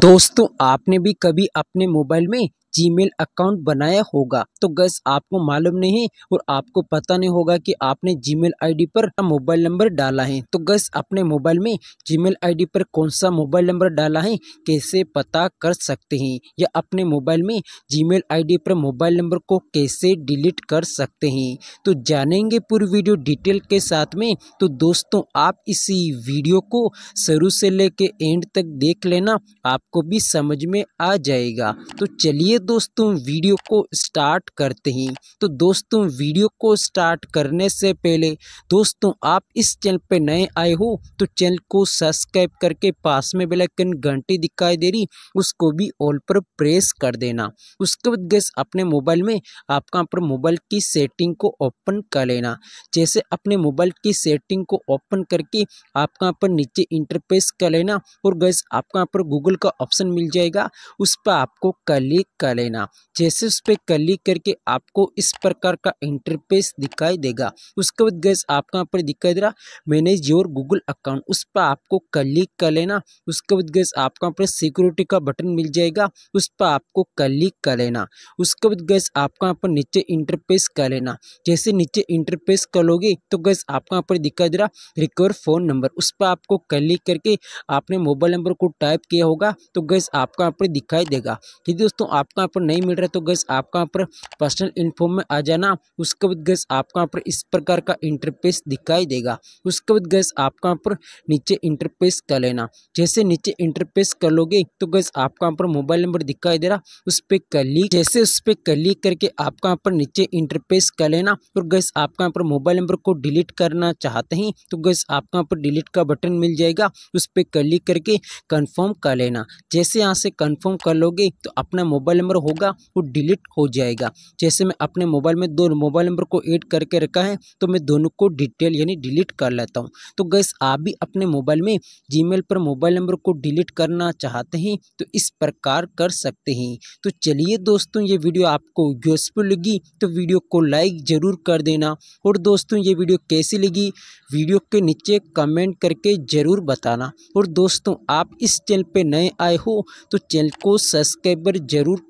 दोस्तों आपने भी कभी अपने मोबाइल में जीमेल अकाउंट बनाया होगा तो गैस आपको मालूम नहीं और आपको पता नहीं होगा कि आपने जीमेल आईडी पर मोबाइल नंबर डाला है तो गैस अपने मोबाइल में जीमेल आईडी पर कौन सा मोबाइल नंबर डाला है कैसे पता कर सकते हैं या अपने मोबाइल में जीमेल आईडी पर मोबाइल नंबर को कैसे डिलीट कर सकते हैं तो जानेंगे पूरी वीडियो डिटेल के साथ में तो दोस्तों आप इसी वीडियो को शुरू से लेके एंड तक देख लेना आपको भी समझ में आ जाएगा तो चलिए दोस्तों वीडियो को स्टार्ट करते ही तो दोस्तों वीडियो को स्टार्ट करने से पहले दोस्तों आप इस चैनल पर नए आए हो तो चैनल को सब्सक्राइब करके पास में बेलाइकन घंटी दिखाई दे रही उसको भी ऑल पर प्रेस कर देना उसके बाद गैस अपने मोबाइल में आपका पर मोबाइल की सेटिंग को ओपन कर लेना जैसे अपने मोबाइल की सेटिंग को ओपन करके आपका पर नीचे इंटरफेस कर लेना और गैस आपका पर गूगल का ऑप्शन मिल जाएगा उस पर आपको क्लिक कर का लेना जैसे उस पर क्लिक करके आपको इस प्रकार का इंटरफेस दिखाई देगा उसके बाद गैस आपका यहाँ पर दिखाई दे रहा मैनेज योर गूगल अकाउंट उस पर आपको क्लिक कर लेना उसके बाद गैस आपका यहाँ पर सिक्योरिटी का बटन मिल जाएगा उस पर आपको क्लिक कर लेना उसके बाद गैस आपका यहाँ पर नीचे इंटरफेस कर लेना जैसे नीचे इंटरफेस कर लोगे तो गैस आपका यहाँ पर दिखाई दे रहा रिकवर फ़ोन नंबर उस पर आपको क्लिक करके आपने मोबाइल नंबर को टाइप किया होगा तो गैस आपका यहाँ पर दिखाई देगा ठीक दोस्तों आपका आपका यहाँ पर नहीं मिल रहा है तो गैस आपका यहाँ पर पर्सनल इन्फो में आ जाना उसके बाद गैस आपका यहाँ पर इस प्रकार का इंटरपेस दिखाई देगा उसके बाद गैस आपका यहाँ पर नीचे इंटरपेस कर लेना जैसे नीचे इंटरपेस कर लोगे तो गैस आपका यहाँ पर मोबाइल नंबर दिखाई दे रहा उस पर क्लिक जैसे उस पर क्लिक करके आपका यहाँ पर नीचे इंटरपेस कर लेना और गैस आपका यहाँ पर मोबाइल नंबर को डिलीट करना चाहते हैं तो गैस आपका यहाँ पर डिलीट का बटन मिल जाएगा उस पर क्लिक करके कन्फर्म कर लेना जैसे यहाँ से कन्फर्म कर लोगे तो अपना मोबाइल नंबर नंबर होगा वो डिलीट हो जाएगा जैसे मैं अपने मोबाइल में दो मोबाइल नंबर को ऐड करके रखा है तो मैं दोनों को डिटेल यानी डिलीट कर लेता हूँ तो गैस आप भी अपने मोबाइल में जीमेल पर मोबाइल नंबर को डिलीट करना चाहते हैं तो इस प्रकार कर सकते हैं तो चलिए दोस्तों ये वीडियो आपको यूजफुल लगी तो वीडियो को लाइक ज़रूर कर देना और दोस्तों ये वीडियो कैसी लगी वीडियो के नीचे कमेंट करके ज़रूर बताना और दोस्तों आप इस चैनल पर नए आए हो तो चैनल को सब्सक्राइबर ज़रूर